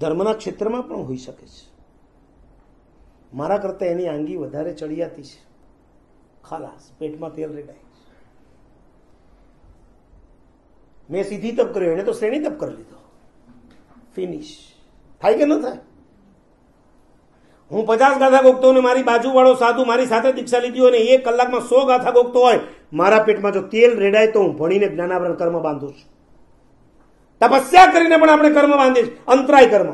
ધર્મના ક્ષેત્રમાં પણ હોઈ શકે છે મારા કરતાં એની આંગી વધારે ચડિયાતી છે ખાલાસ પેટમાં તેલ રેડાય મેં સીધી તપ કર્યો એને તો શ્રેણી તપ કરી લીધો ફિનિશ થાય કે ન થાય હું પચાસ ગાથા ગોખતો ને મારી બાજુવાળો સાધુ મારી સાથે દીક્ષા લીધી હોય ને એક કલાકમાં સો ગાથા ગોખતો હોય મારા પેટમાં જો તેલ રેડાય તો હું ભણીને જ્ઞાનાવરણ કર્મ બાંધું છું તપસ્યા કરીને પણ આપણે કર્મ બાંધીએ અંતરાય કર્મ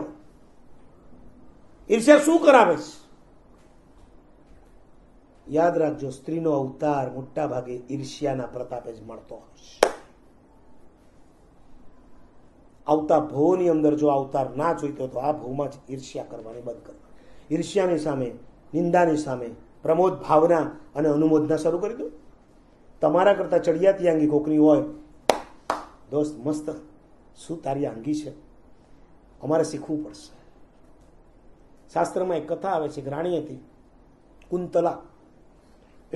ઈર્ષ્યા શું કરાવે છે યાદ રાખજો સ્ત્રીનો અવતાર મોટા ભાગે ઈર્ષ્યાના પ્રતાપે જ મળતો હશે આવતા ભવની અંદર જો અવતાર ના જોઈતો તો આ ભવમાં જ ઈર્ષ્યા કરવાની બંધ કરવાની ઈર્ષ્યાની સામે નિંદાની સામે પ્રમોદ ભાવના અને અનુમોદના શરૂ કરી દો તમારા કરતા ચડિયાતી આંગી કોકરી હોય દોસ્ત મસ્ત શું તારી આંગી છે અમારે શીખવું પડશે શાસ્ત્રમાં એક કથા આવે છે રાણી હતી કુંતલા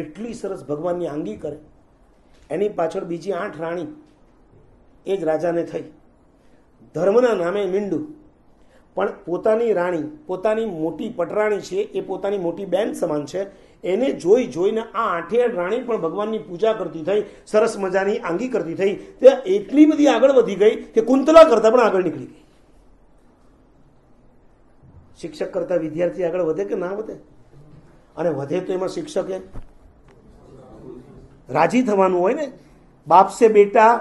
એટલી સરસ ભગવાનની આંગી કરે એની પાછળ બીજી આઠ રાણી એ જ રાજાને થઈ ધર્મના નામે મીંડું પણ પોતાની રાણી પોતાની મોટી પટરાણી છે એ પોતાની મોટી બેન સમાન છે એને જોઈ જોઈને આ આઠે રાણી પણ ભગવાનની પૂજા કરતી થઈ સરસ મજાની આંગી કરતી થઈ તે એટલી બધી આગળ વધી ગઈ કે કુંતલા કરતા પણ આગળ નીકળી ગઈ શિક્ષક કરતા વિદ્યાર્થી આગળ વધે કે ના વધે અને વધે તો એમાં શિક્ષકે રાજી થવાનું હોય ને બાપ સે બેટા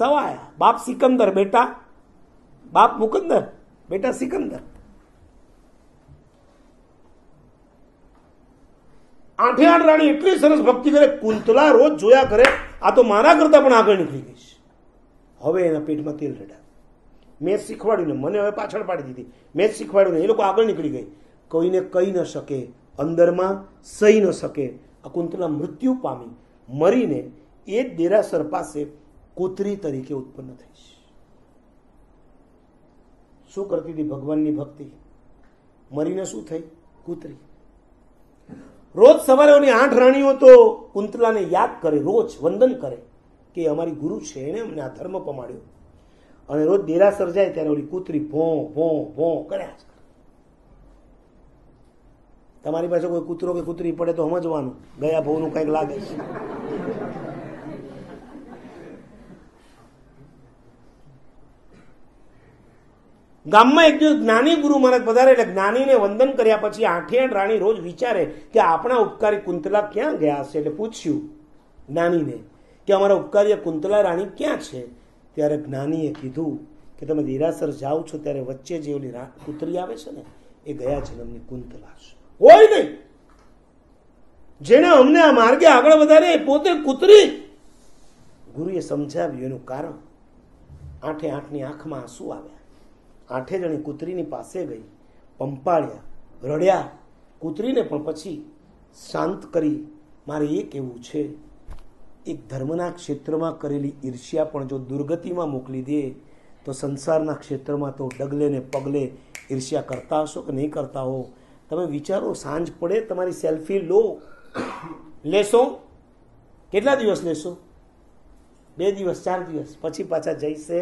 સવાયા બાપ સિકંદર બેટા બાપ મુકંદર બેટા સિકંદર આઠે આઠ રાણી એટલી સરસ ભક્તિ કરે કુંતલા રોજ જોયા કરે આ તો મારા કરતાં પણ આગળ નીકળી ગઈ છે હવે એના પેટમાં તેલ રેડા મેં શીખવાડ્યું ને મને હવે પાછળ પાડી દીધી મેં શીખવાડ્યું ને એ લોકો આગળ નીકળી ગઈ કોઈને કહી ન શકે અંદરમાં સહી ન શકે આ કુંતલા મૃત્યુ પામી મરીને એ જ દેરાસર પાસે કૂતરી તરીકે ઉત્પન્ન થઈ છે શું કરતી હતી ભગવાનની ભક્તિ મરીને શું થઈ કૂતરી રોજ સવારે એની આઠ રાણીઓ તો કુંતલાને યાદ કરે રોજ વંદન કરે કે અમારી ગુરુ છે એણે અમને આ ધર્મ પમાડ્યો અને રોજ દેરા સર્જાય ત્યારે ઓલી કૂતરી ભો ભો ભો કર્યા છે તમારી પાસે કોઈ કૂતરો કે કૂતરી પડે તો સમજવાનું ગયા ભોનું કંઈક લાગે છે ગામમાં એક દિવસ જ્ઞાની ગુરુ મહારાજ પધારે એટલે જ્ઞાનીને વંદન કર્યા પછી આઠે રાણી રોજ વિચારે કે આપણા ઉપકારી કુંતલા ક્યાં ગયા હશે એટલે પૂછ્યું જ્ઞાનીને કે અમારા ઉપકારી કુંતલા રાણી ક્યાં છે ત્યારે જ્ઞાનીએ કીધું કે તમે દેરાસર જાઓ છો ત્યારે વચ્ચે જે ઓલી કુતરી આવે છે ને એ ગયા જન્મની કુંતલા છે હોય નહીં જેને અમને આ માર્ગે આગળ વધારે પોતે કૂતરી ગુરુએ સમજાવ્યું એનું કારણ આઠે આઠની આંખમાં આંસુ આવ્યા આઠે જણી કૂતરીની પાસે ગઈ પંપાળ્યા રડ્યા કૂતરીને પણ પછી શાંત કરી મારે એ કહેવું છે એક ધર્મના ક્ષેત્રમાં કરેલી ઈર્ષ્યા પણ જો દુર્ગતિમાં મોકલી દે તો સંસારના ક્ષેત્રમાં તો ડગલે ને પગલે ઈર્ષ્યા કરતા હશો કે નહીં કરતા હો તમે વિચારો સાંજ પડે તમારી સેલ્ફી લો લેશો કેટલા દિવસ લેશો બે દિવસ ચાર દિવસ પછી પાછા જઈશે